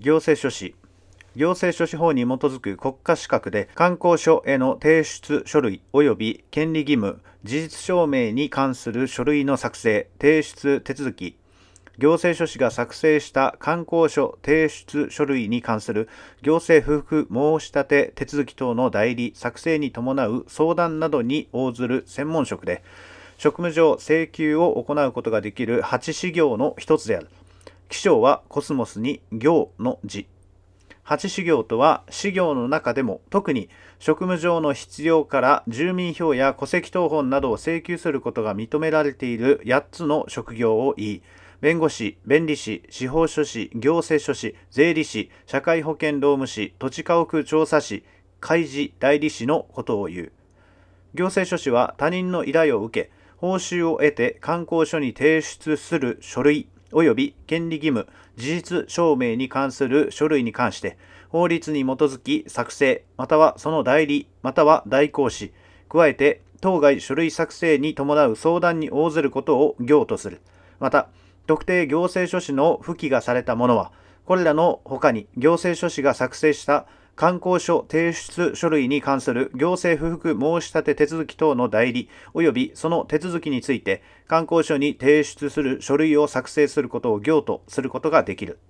行政書士行政書士法に基づく国家資格で観光所への提出書類及び権利義務事実証明に関する書類の作成提出手続き行政書士が作成した観光所提出書類に関する行政不服申し立て手続き等の代理作成に伴う相談などに応ずる専門職で職務上請求を行うことができる8事業の1つである。起承はコスモスに行の字。八修行とは、修行の中でも特に職務上の必要から住民票や戸籍謄本などを請求することが認められている8つの職業を言い、弁護士、弁理士、司法書士、行政書士、税理士、社会保険労務士、土地家屋調査士、開示代理士のことを言う。行政書士は他人の依頼を受け、報酬を得て観光所に提出する書類及び権利義務、事実証明に関する書類に関して、法律に基づき作成、またはその代理、または代行し、加えて当該書類作成に伴う相談に応ずることを業とする。また、特定行政書士の付記がされたものは、これらの他に行政書士が作成した観光書提出書類に関する行政不服申し立て手続き等の代理及びその手続きについて観光書に提出する書類を作成することを業とすることができる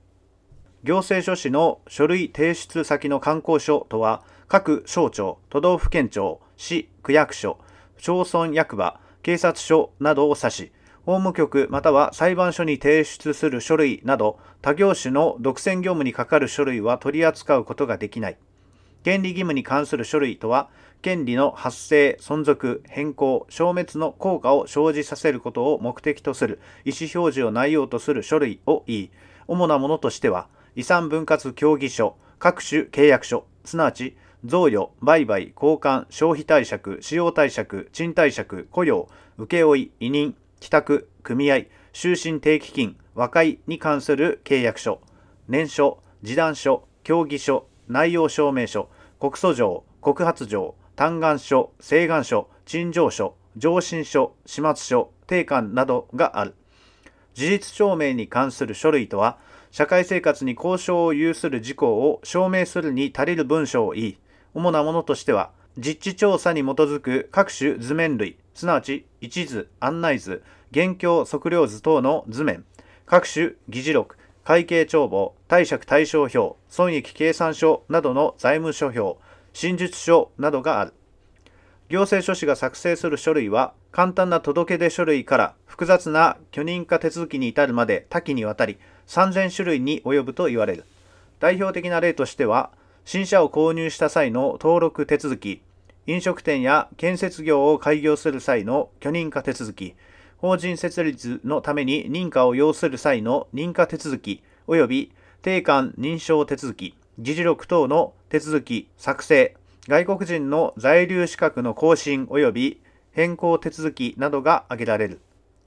行政書士の書類提出先の観光書とは各省庁都道府県庁市区役所町村役場警察署などを指し法務局または裁判所に提出する書類など他業種の独占業務に係る書類は取り扱うことができない。権利義務に関する書類とは、権利の発生、存続、変更、消滅の効果を生じさせることを目的とする意思表示を内容とする書類を言い、主なものとしては、遺産分割協議書、各種契約書、すなわち贈与、売買、交換、消費貸借、使用貸借、賃貸借、雇用、請負、委任、帰宅、組合、終身定期金、和解に関する契約書、年書、示談書、協議書、内容証明書、告訴状、告発状、嘆願書、請願書、陳情書、上申書、始末書、定款などがある。事実証明に関する書類とは、社会生活に交渉を有する事項を証明するに足りる文書を言い、主なものとしては、実地調査に基づく各種図面類、すなわち一図、案内図、元凶測量図等の図面、各種議事録、会計帳簿、貸借対照表、損益計算書などの財務諸表、真述書などがある。行政書士が作成する書類は、簡単な届け出書類から複雑な許認可手続きに至るまで多岐にわたり、3000種類に及ぶと言われる。代表的な例としては、新車を購入した際の登録手続き、飲食店や建設業を開業する際の許認可手続き、法人設立のために認可を要する際の認可手続き、及び定款認証手続き、議事録等の手続き、作成、外国人の在留資格の更新及び変更手続きなどが挙げられる。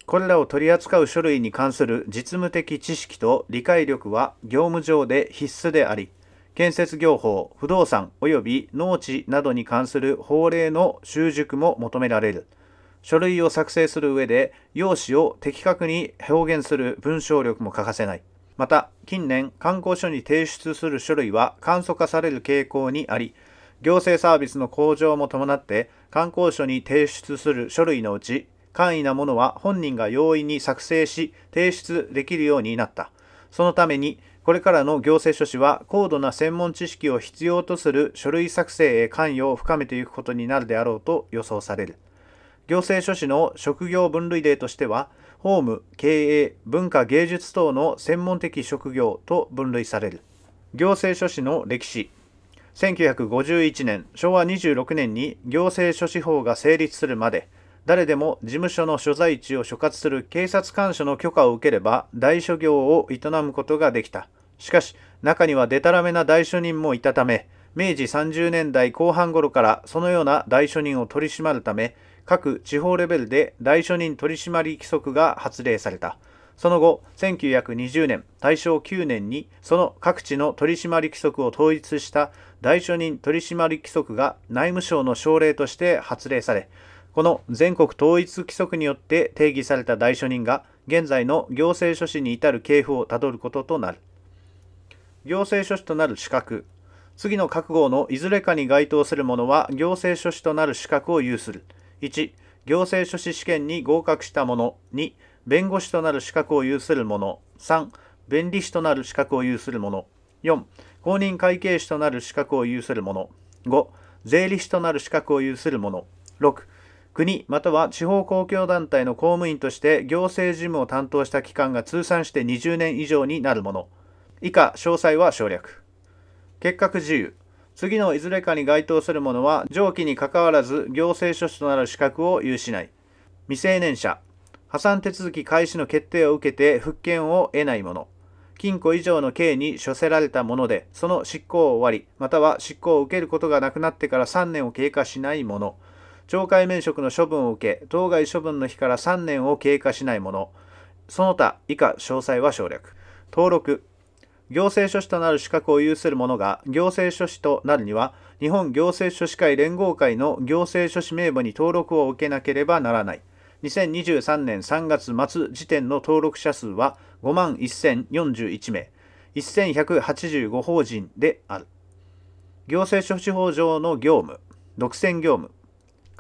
これらを取り扱う書類に関する実務的知識と理解力は業務上で必須であり、建設業法、不動産及び農地などに関する法令の習熟も求められる。書類を作成する上で、用紙を的確に表現する文章力も欠かせない。また、近年、観光所に提出する書類は簡素化される傾向にあり、行政サービスの向上も伴って、観光所に提出する書類のうち、簡易なものは本人が容易に作成し、提出できるようになった。そのために、これからの行政書士は高度な専門知識を必要とする書類作成へ関与を深めていくことになるであろうと予想される。行政書士の職業分類例としては、法務、経営、文化芸術等の専門的職業と分類される。行政書士の歴史。1951年、昭和26年に行政書士法が成立するまで、誰でも事務所の所在地を所轄する警察官署の許可を受ければ代所業を営むことができた。しかし、中にはデタラメな代書人もいたため、明治30年代後半頃からそのような代書人を取り締まるため、各地方レベルで代書人取締規則が発令された。その後、1920年、大正9年に、その各地の取締規則を統一した代書人取締規則が内務省の省令として発令され、この全国統一規則によって定義された代書人が現在の行政書士に至る系譜をたどることとなる行政書士となる資格次の各号のいずれかに該当するものは行政書士となる資格を有する1行政書士試験に合格した者2弁護士となる資格を有する者3弁理士となる資格を有する者4公認会計士となる資格を有する者5税理士となる資格を有する者6国または地方公共団体の公務員として行政事務を担当した期間が通算して20年以上になるもの以下詳細は省略結核自由次のいずれかに該当するものは上記にかかわらず行政書士となる資格を有しない未成年者破産手続き開始の決定を受けて復権を得ないもの禁錮以上の刑に処せられたものでその執行を終わりまたは執行を受けることがなくなってから3年を経過しないもの懲戒免職の処分を受け、当該処分の日から3年を経過しないもの、その他以下詳細は省略。登録行政書士となる資格を有する者が行政書士となるには日本行政書士会連合会の行政書士名簿に登録を受けなければならない2023年3月末時点の登録者数は5万1041名1185法人である行政書士法上の業務独占業務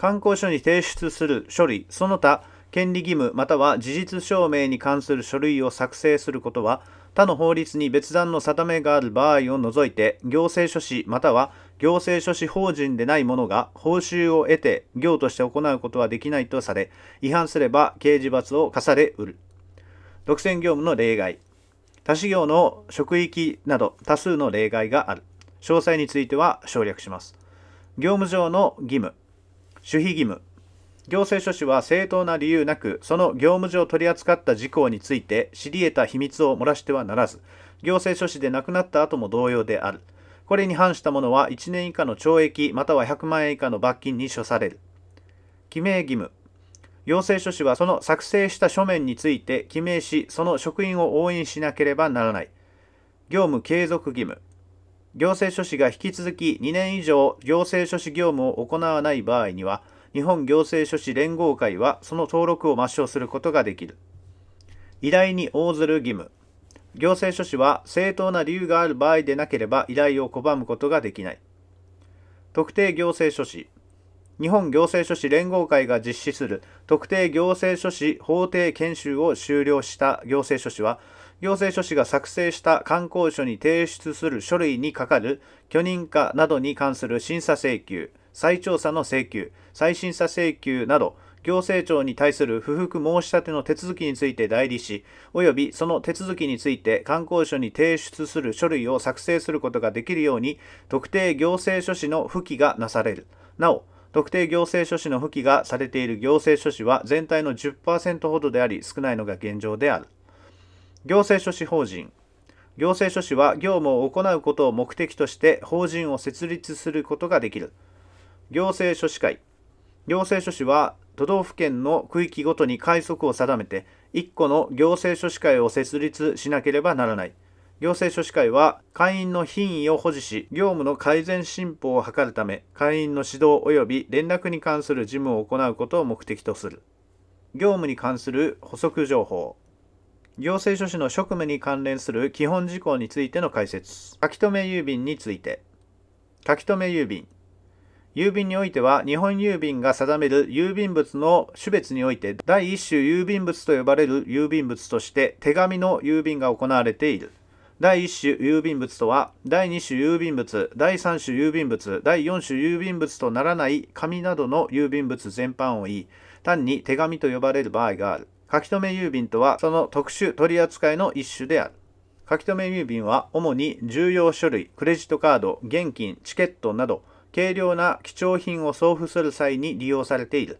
観光所に提出する書類、その他、権利義務または事実証明に関する書類を作成することは、他の法律に別段の定めがある場合を除いて、行政書士または行政書士法人でない者が報酬を得て業として行うことはできないとされ、違反すれば刑事罰を課されうる。独占業務の例外。他事業の職域など多数の例外がある。詳細については省略します。業務上の義務。守秘義務行政書士は正当な理由なくその業務上取り扱った事項について知り得た秘密を漏らしてはならず行政書士で亡くなった後も同様であるこれに反した者は1年以下の懲役または100万円以下の罰金に処される記名義務行政書士はその作成した書面について記名しその職員を応印しなければならない業務継続義務行政書士が引き続き2年以上行政書士業務を行わない場合には、日本行政書士連合会はその登録を抹消することができる。依頼に応ずる義務。行政書士は正当な理由がある場合でなければ依頼を拒むことができない。特定行政書士。日本行政書士連合会が実施する特定行政書士法定研修を修了した行政書士は、行政書士が作成した観光書に提出する書類にかかる許認可などに関する審査請求、再調査の請求、再審査請求など、行政庁に対する不服申し立ての手続きについて代理し、及びその手続きについて観光書に提出する書類を作成することができるように、特定行政書士の付記がなされる。なお、特定行政書士の付記がされている行政書士は全体の10%ほどであり、少ないのが現状である。行政書士法人行政書士は業務を行うことを目的として法人を設立することができる行政書士会行政書士は都道府県の区域ごとに快則を定めて1個の行政書士会を設立しなければならない行政書士会は会員の品位を保持し業務の改善進歩を図るため会員の指導及び連絡に関する事務を行うことを目的とする業務に関する補足情報行政書士の職務に関連する基本事項についての解説書留郵便について書留郵便郵便においては日本郵便が定める郵便物の種別において第1種郵便物と呼ばれる郵便物として手紙の郵便が行われている第1種郵便物とは第2種郵便物第3種郵便物第4種郵便物とならない紙などの郵便物全般を言い単に手紙と呼ばれる場合がある書留郵便とはその特殊取扱いの一種である。書留郵便は主に重要書類、クレジットカード、現金、チケットなど軽量な貴重品を送付する際に利用されている。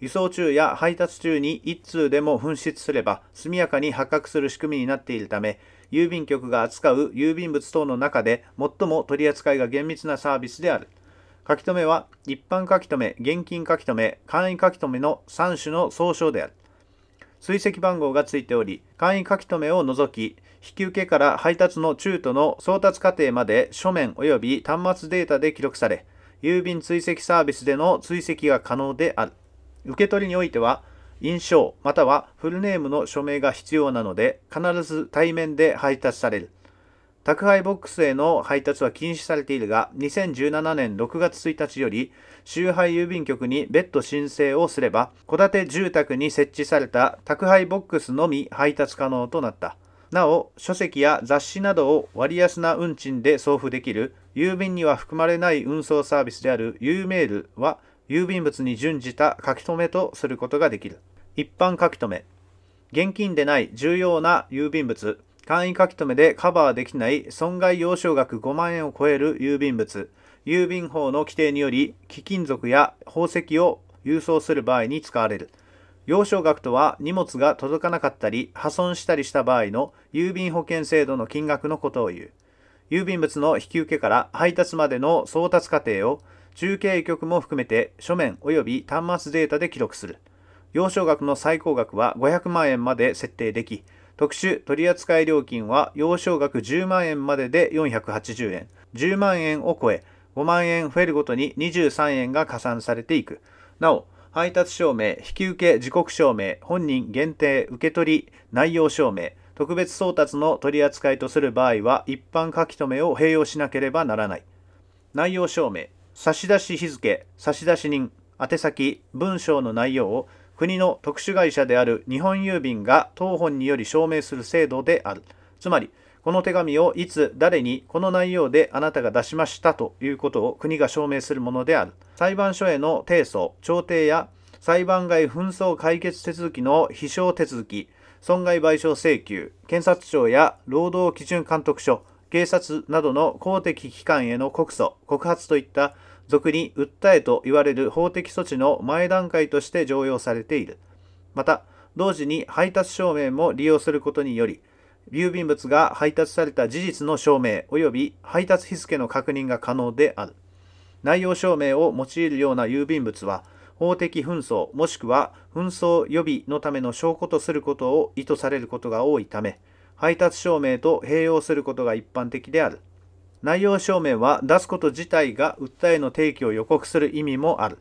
輸送中や配達中に1通でも紛失すれば速やかに発覚する仕組みになっているため、郵便局が扱う郵便物等の中で最も取り扱いが厳密なサービスである。書き留めは一般書き留め、現金書き留め、簡易書き留めの3種の総称である。追跡番号がついており、簡易書留を除き、引き受けから配達の中途の送達過程まで書面及び端末データで記録され、郵便追跡サービスでの追跡が可能である。受け取りにおいては、印象またはフルネームの署名が必要なので、必ず対面で配達される。宅配ボックスへの配達は禁止されているが、2017年6月1日より、集配郵便局に別途申請をすれば、戸建て住宅に設置された宅配ボックスのみ配達可能となった。なお、書籍や雑誌などを割安な運賃で送付できる、郵便には含まれない運送サービスである U メールは、郵便物に準じた書き留めとすることができる。一般書き留め。現金でない重要な郵便物。簡易書留でカバーできない損害要償額5万円を超える郵便物、郵便法の規定により貴金属や宝石を郵送する場合に使われる。要償額とは荷物が届かなかったり破損したりした場合の郵便保険制度の金額のことを言う。郵便物の引き受けから配達までの送達過程を中継局も含めて書面及び端末データで記録する。要償額の最高額は500万円まで設定でき、特殊取扱料金は要償額10万円までで480円、10万円を超え、5万円増えるごとに23円が加算されていく。なお、配達証明、引き受け時刻証明、本人限定受け取り内容証明、特別送達の取り扱いとする場合は一般書留を併用しなければならない。内容証明、差出日付、差出人、宛先、文章の内容を国の特殊会社である日本郵便が当本により証明する制度である。つまり、この手紙をいつ誰にこの内容であなたが出しましたということを国が証明するものである。裁判所への提訴、調停や裁判外紛争解決手続きの非償手続き、損害賠償請求、検察庁や労働基準監督署、警察などの公的機関への告訴、告発といった俗に訴えと言われる法的措置の前段階として常用されている。また、同時に配達証明も利用することにより、郵便物が配達された事実の証明及び配達日付の確認が可能である。内容証明を用いるような郵便物は、法的紛争もしくは紛争予備のための証拠とすることを意図されることが多いため、配達証明と併用することが一般的である。内容証明は出すこと自体が訴えの提起を予告する意味もある。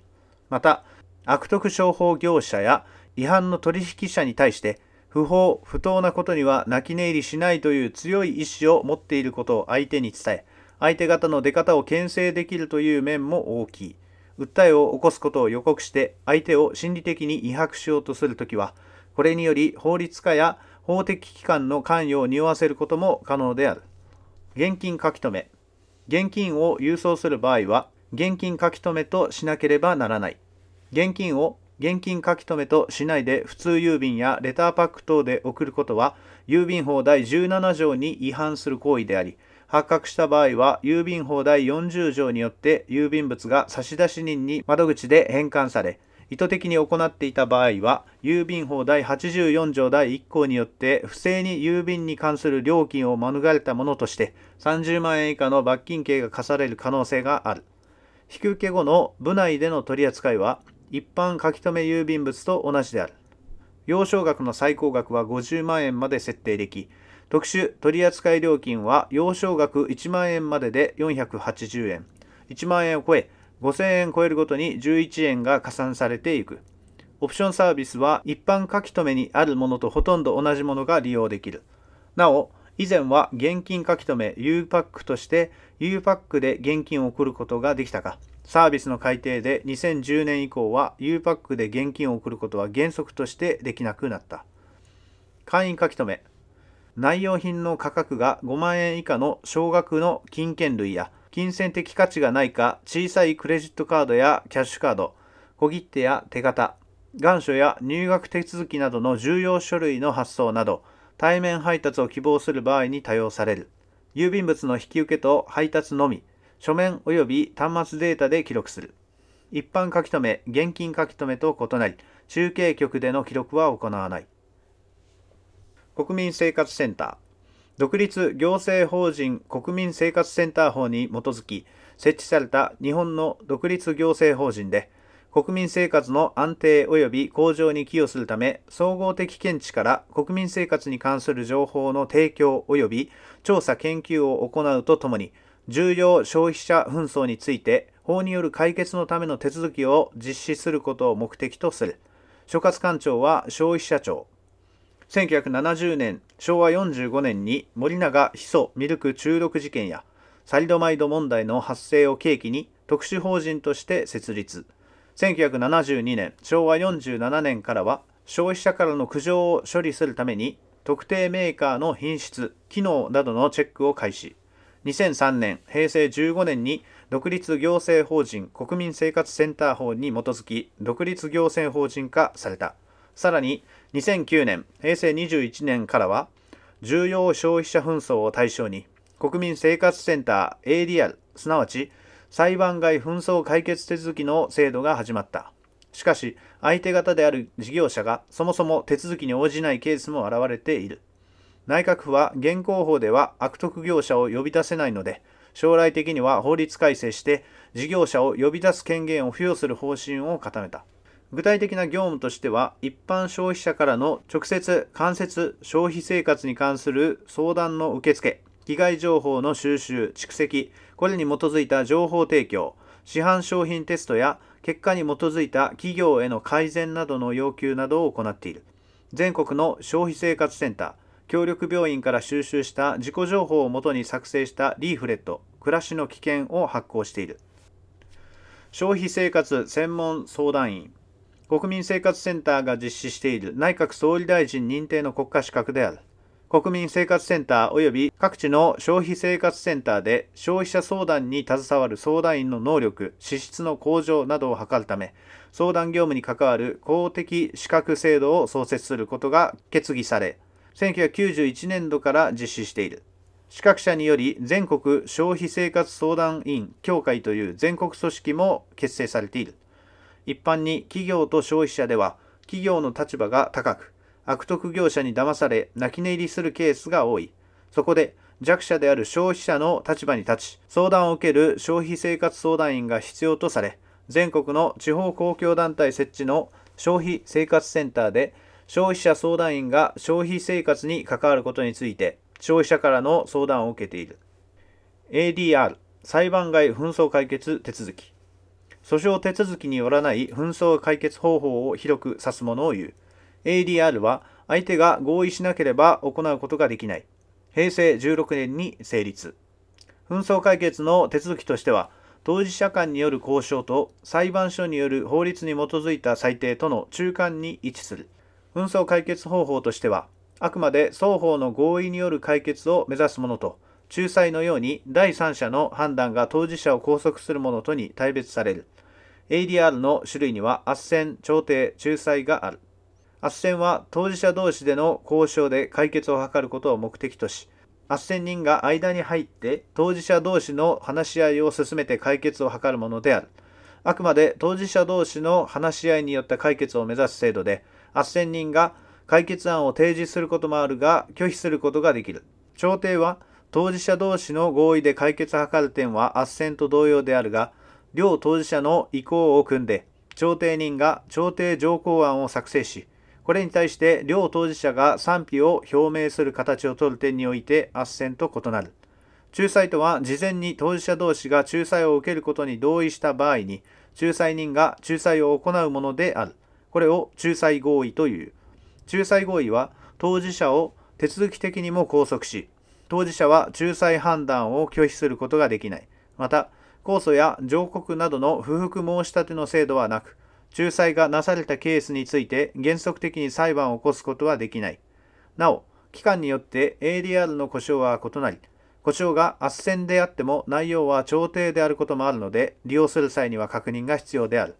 また、悪徳商法業者や違反の取引者に対して、不法、不当なことには泣き寝入りしないという強い意志を持っていることを相手に伝え、相手方の出方を牽制できるという面も大きい。訴えを起こすことを予告して相手を心理的に威迫しようとするときは、これにより法律家や法的機関の関与を匂わせることも可能である。現金書留現金を郵送する場合は現金書留としなければならない現金を現金書留としないで普通郵便やレターパック等で送ることは郵便法第17条に違反する行為であり発覚した場合は郵便法第40条によって郵便物が差出人に窓口で返還され意図的に行っていた場合は、郵便法第84条第1項によって、不正に郵便に関する料金を免れたものとして、30万円以下の罰金刑が課される可能性がある。引き受け後の部内での取り扱いは、一般書留郵便物と同じである。要償額の最高額は50万円まで設定でき、特殊取扱料金は要償額1万円までで480円、1万円を超え、5000円超えるごとに11円が加算されていく。オプションサービスは一般書き留めにあるものとほとんど同じものが利用できる。なお、以前は現金書き留め U パックとして U パックで現金を送ることができたが、サービスの改定で2010年以降は U パックで現金を送ることは原則としてできなくなった。会員書き留め内容品の価格が5万円以下の少額の金券類や金銭的価値がないか小さいクレジットカードやキャッシュカード小切手や手形願書や入学手続きなどの重要書類の発送など対面配達を希望する場合に多用される郵便物の引き受けと配達のみ書面及び端末データで記録する一般書留現金書留と異なり中継局での記録は行わない国民生活センター独立行政法人国民生活センター法に基づき設置された日本の独立行政法人で国民生活の安定及び向上に寄与するため総合的見地から国民生活に関する情報の提供及び調査研究を行うとともに重要消費者紛争について法による解決のための手続きを実施することを目的とする所轄官庁は消費者庁1970年昭和45年に森永ヒ素ミルク中毒事件やサリドマイド問題の発生を契機に特殊法人として設立1972年昭和47年からは消費者からの苦情を処理するために特定メーカーの品質機能などのチェックを開始2003年平成15年に独立行政法人国民生活センター法に基づき独立行政法人化されたさらに2009年平成21年からは重要消費者紛争を対象に国民生活センター ADR すなわち裁判外紛争解決手続きの制度が始まったしかし相手方である事業者がそもそも手続きに応じないケースも現れている内閣府は現行法では悪徳業者を呼び出せないので将来的には法律改正して事業者を呼び出す権限を付与する方針を固めた具体的な業務としては、一般消費者からの直接、間接、消費生活に関する相談の受付、被害情報の収集、蓄積、これに基づいた情報提供、市販商品テストや結果に基づいた企業への改善などの要求などを行っている。全国の消費生活センター、協力病院から収集した事故情報をもとに作成したリーフレット、暮らしの危険を発行している。消費生活専門相談員国民生活センターが実施している内閣総理大臣認定の国家資格である。国民生活センター及び各地の消費生活センターで消費者相談に携わる相談員の能力、資質の向上などを図るため、相談業務に関わる公的資格制度を創設することが決議され、1991年度から実施している。資格者により全国消費生活相談員協会という全国組織も結成されている。一般に企業と消費者では企業の立場が高く悪徳業者に騙され泣き寝入りするケースが多いそこで弱者である消費者の立場に立ち相談を受ける消費生活相談員が必要とされ全国の地方公共団体設置の消費生活センターで消費者相談員が消費生活に関わることについて消費者からの相談を受けている ADR 裁判外紛争解決手続き訴訟手続きによらない紛争解決方法を広く指すものを言う。ADR は相手が合意しなければ行うことができない。平成16年に成立。紛争解決の手続きとしては、当事者間による交渉と裁判所による法律に基づいた裁定との中間に位置する。紛争解決方法としては、あくまで双方の合意による解決を目指すものと、仲裁のように第三者の判断が当事者を拘束するものとに大別される。ADR の種類には斡旋、調停、仲裁がある。斡旋は当事者同士での交渉で解決を図ることを目的とし、斡旋人が間に入って当事者同士の話し合いを進めて解決を図るものである。あくまで当事者同士の話し合いによった解決を目指す制度で、斡旋人が解決案を提示することもあるが、拒否することができる。調停は当事者同士の合意で解決を図る点は斡旋と同様であるが、両当事者の意向を組んで、調停人が調停条項案を作成し、これに対して両当事者が賛否を表明する形を取る点において斡旋と異なる。仲裁とは事前に当事者同士が仲裁を受けることに同意した場合に、仲裁人が仲裁を行うものである。これを仲裁合意という。仲裁合意は当事者を手続き的にも拘束し、当事者は仲裁判断を拒否することができない。また、控訴や上告などの不服申し立ての制度はなく、仲裁がなされたケースについて原則的に裁判を起こすことはできない。なお、期間によって ADR の故障は異なり、故障が斡旋であっても内容は調停であることもあるので、利用する際には確認が必要である。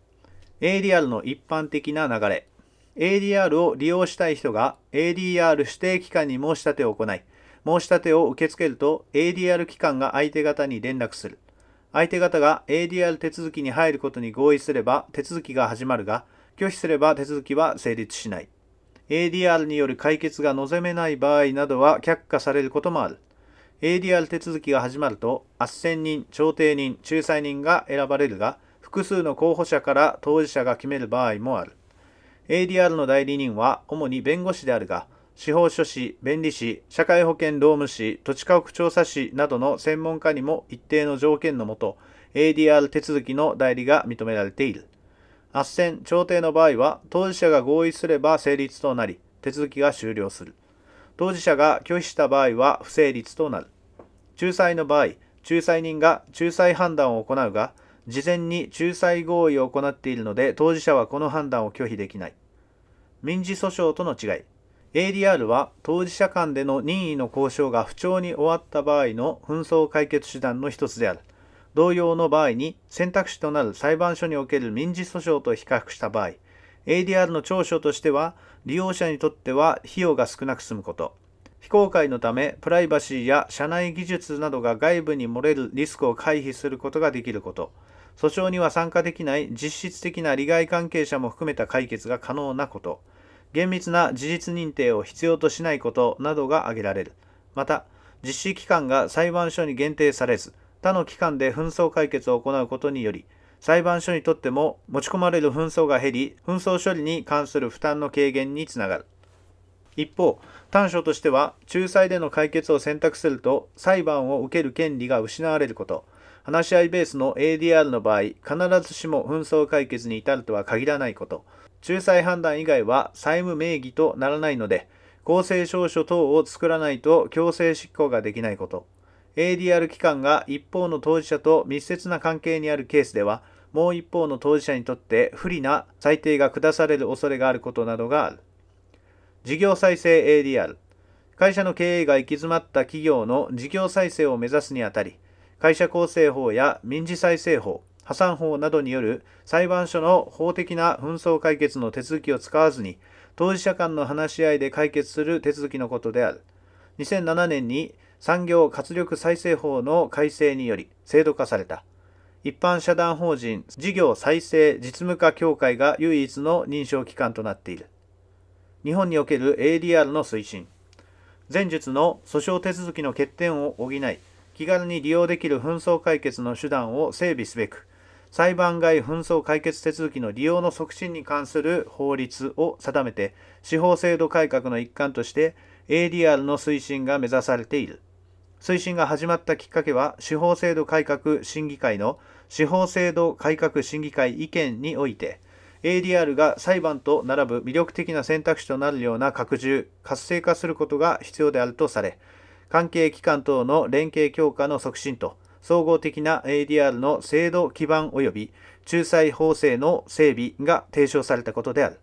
ADR の一般的な流れ。ADR を利用したい人が ADR 指定機関に申し立てを行い、申し立てを受け付けると ADR 機関が相手方に連絡する。相手方が ADR 手続きに入ることに合意すれば手続きが始まるが、拒否すれば手続きは成立しない。ADR による解決が望めない場合などは却下されることもある。ADR 手続きが始まると、斡旋人、調停人、仲裁人が選ばれるが、複数の候補者から当事者が決める場合もある。ADR の代理人は主に弁護士であるが、司法書士、弁理士、社会保険労務士、土地家屋調査士などの専門家にも一定の条件のもと、ADR 手続きの代理が認められている。斡旋、調停の場合は、当事者が合意すれば成立となり、手続きが終了する。当事者が拒否した場合は不成立となる。仲裁の場合、仲裁人が仲裁判断を行うが、事前に仲裁合意を行っているので、当事者はこの判断を拒否できない。民事訴訟との違い。ADR は当事者間での任意の交渉が不調に終わった場合の紛争解決手段の一つである。同様の場合に選択肢となる裁判所における民事訴訟と比較した場合、ADR の長所としては、利用者にとっては費用が少なく済むこと、非公開のためプライバシーや社内技術などが外部に漏れるリスクを回避することができること、訴訟には参加できない実質的な利害関係者も含めた解決が可能なこと、厳密な事実認定を必要としないことなどが挙げられる。また、実施期間が裁判所に限定されず、他の機関で紛争解決を行うことにより、裁判所にとっても持ち込まれる紛争が減り、紛争処理に関する負担の軽減につながる。一方、短所としては、仲裁での解決を選択すると、裁判を受ける権利が失われること、話し合いベースの ADR の場合、必ずしも紛争解決に至るとは限らないこと、仲裁判断以外は債務名義とならないので、公正証書等を作らないと強制執行ができないこと、ADR 機関が一方の当事者と密接な関係にあるケースでは、もう一方の当事者にとって不利な裁定が下される恐れがあることなどがある。事業再生 ADR 会社の経営が行き詰まった企業の事業再生を目指すにあたり、会社構成法や民事再生法、破産法などによる裁判所の法的な紛争解決の手続きを使わずに、当事者間の話し合いで解決する手続きのことである。2007年に産業活力再生法の改正により制度化された。一般社団法人事業再生実務化協会が唯一の認証機関となっている。日本における ADR の推進。前述の訴訟手続きの欠点を補い、気軽に利用できる紛争解決の手段を整備すべく、裁判外紛争解決手続きの利用の促進に関する法律を定めて、司法制度改革の一環として ADR の推進が目指されている。推進が始まったきっかけは、司法制度改革審議会の司法制度改革審議会意見において、ADR が裁判と並ぶ魅力的な選択肢となるような拡充、活性化することが必要であるとされ、関係機関等の連携強化の促進と、総合的な ADR の制度基盤及び仲裁法制の整備が提唱されたことである。